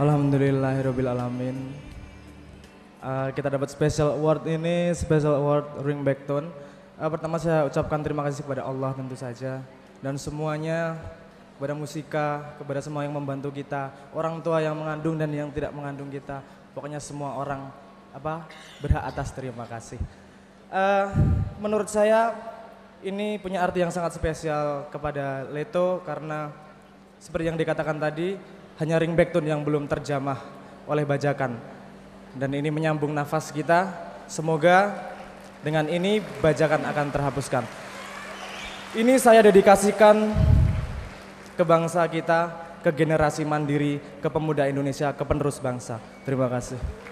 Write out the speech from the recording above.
Alhamdulillahirrabbilalamin uh, eh, Kita dapat special award ini, special award Ringback Tone uh, Pertama saya ucapkan terima kasih kepada Allah tentu saja Dan semuanya, kepada musika, kepada semua yang membantu kita Orang tua yang mengandung dan yang tidak mengandung kita Pokoknya semua orang apa berhak atas terima kasih uh, Menurut saya ini punya arti yang sangat spesial kepada Leto Karena seperti yang dikatakan tadi hanya ringback tune yang belum terjamah oleh bajakan. Dan ini menyambung nafas kita, semoga dengan ini bajakan akan terhapuskan. Ini saya dedikasikan ke bangsa kita, ke generasi mandiri, ke pemuda Indonesia, ke penerus bangsa. Terima kasih.